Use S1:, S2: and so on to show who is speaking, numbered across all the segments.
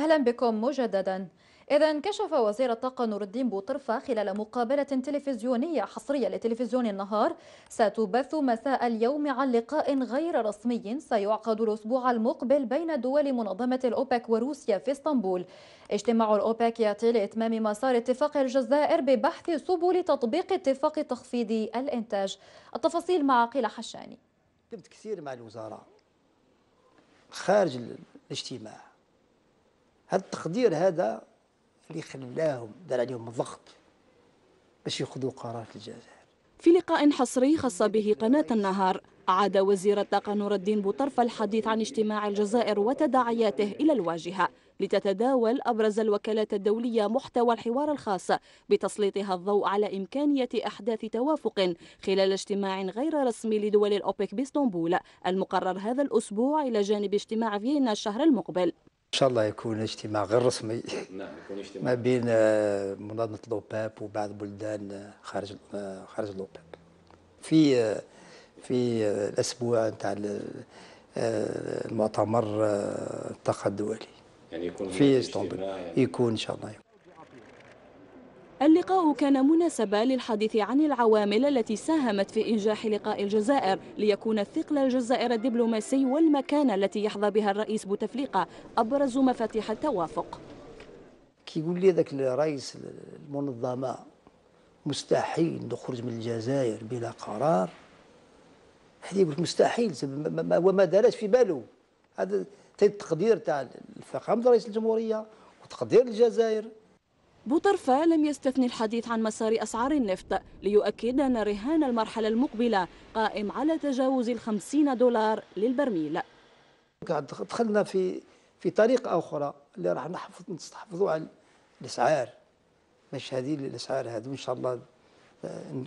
S1: أهلا بكم مجددا إذا كشف وزير الطاقة نور الدين بوطرفة خلال مقابلة تلفزيونية حصرية لتلفزيون النهار ستبث مساء اليوم عن لقاء غير رسمي سيعقد الأسبوع المقبل بين دول منظمة الأوبك وروسيا في اسطنبول اجتماع الأوبك يأتي لإتمام مسار اتفاق الجزائر ببحث سبل تطبيق اتفاق تخفيض الإنتاج التفاصيل مع عقيل حشاني
S2: كنت كثير مع الوزارة خارج الاجتماع هذا التقدير هذا اللي خلاهم دار عليهم الضغط باش ياخذوا قرار في الجزائر
S3: في لقاء حصري خاص به قناة النهار عاد وزير الطاقة نور الدين بوطرف الحديث عن اجتماع الجزائر وتداعياته إلى الواجهة لتتداول أبرز الوكالات الدولية محتوى الحوار الخاص بتسليطها الضوء على إمكانية أحداث توافق خلال اجتماع غير رسمي لدول الأوبك باسطنبول المقرر هذا الأسبوع إلى جانب اجتماع فيينا الشهر المقبل
S2: ان شاء الله يكون اجتماع غير رسمي نعم يكون اجتماع ما بين آه، منظمه لوباب وبعض بلدان آه، خارج آه، خارج لوباب في في الاسبوع نتاع المؤتمر الطاقه الدولي يعني يكون في يعني. يكون ان شاء الله يكون.
S3: اللقاء كان مناسبة للحديث عن العوامل التي ساهمت في إنجاح لقاء الجزائر ليكون الثقل الجزائر الدبلوماسي والمكانة التي يحظى بها الرئيس بوتفليقة أبرز مفاتيح التوافق
S2: كيقول لي ذاك الرئيس المنظمة مستحيل نخرج من الجزائر بلا قرار هذه يقول مستحيل وما دارش في باله هذا التقدير تاع الفخامة رئيس الجمهورية وتقدير الجزائر
S3: بوطرفة لم يستثني الحديث عن مسار أسعار النفط ليؤكد أن رهان المرحلة المقبلة قائم على تجاوز
S2: الخمسين دولار للبرميل دخلنا في في طريقة أخرى اللي راح نحفظ نستحفظوا على الأسعار مش هذه الأسعار هذو إن شاء الله آه،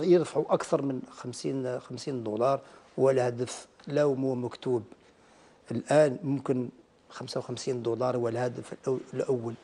S2: يرفعوا أكثر من 50 50 دولار والهدف لو مو مكتوب الآن ممكن 55 دولار والهدف الأول